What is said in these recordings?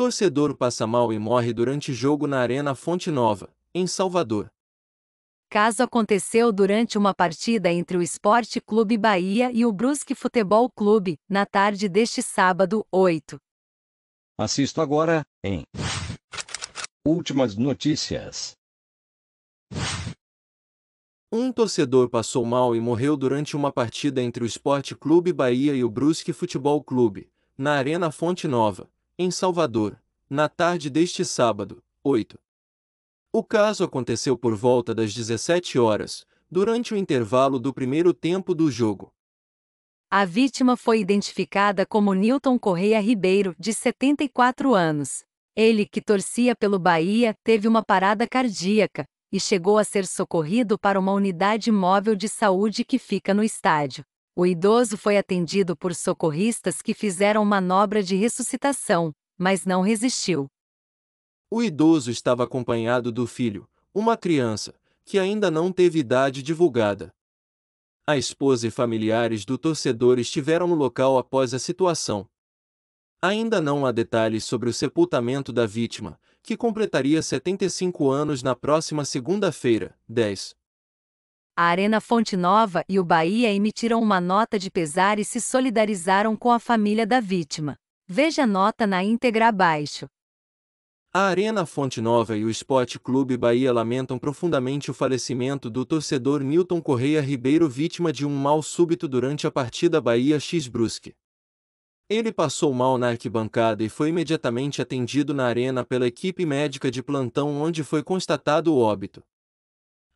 Torcedor passa mal e morre durante jogo na Arena Fonte Nova, em Salvador. Caso aconteceu durante uma partida entre o Esporte Clube Bahia e o Brusque Futebol Clube, na tarde deste sábado, 8. Assisto agora, em Últimas notícias. Um torcedor passou mal e morreu durante uma partida entre o Esporte Clube Bahia e o Brusque Futebol Clube, na Arena Fonte Nova, em Salvador, na tarde deste sábado, 8. O caso aconteceu por volta das 17 horas, durante o intervalo do primeiro tempo do jogo. A vítima foi identificada como Newton Correia Ribeiro, de 74 anos. Ele, que torcia pelo Bahia, teve uma parada cardíaca e chegou a ser socorrido para uma unidade móvel de saúde que fica no estádio. O idoso foi atendido por socorristas que fizeram manobra de ressuscitação, mas não resistiu. O idoso estava acompanhado do filho, uma criança, que ainda não teve idade divulgada. A esposa e familiares do torcedor estiveram no local após a situação. Ainda não há detalhes sobre o sepultamento da vítima, que completaria 75 anos na próxima segunda-feira, 10 a Arena Fonte Nova e o Bahia emitiram uma nota de pesar e se solidarizaram com a família da vítima. Veja a nota na íntegra abaixo. A Arena Fonte Nova e o Esporte Clube Bahia lamentam profundamente o falecimento do torcedor Newton Correia Ribeiro, vítima de um mal súbito durante a partida Bahia X Brusque. Ele passou mal na arquibancada e foi imediatamente atendido na arena pela equipe médica de plantão, onde foi constatado o óbito.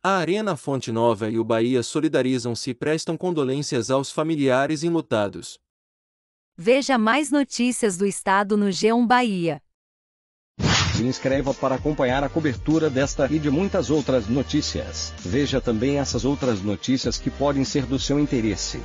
A Arena Fonte Nova e o Bahia solidarizam-se e prestam condolências aos familiares enlutados. Veja mais notícias do Estado no G1 Bahia. Se inscreva para acompanhar a cobertura desta e de muitas outras notícias. Veja também essas outras notícias que podem ser do seu interesse.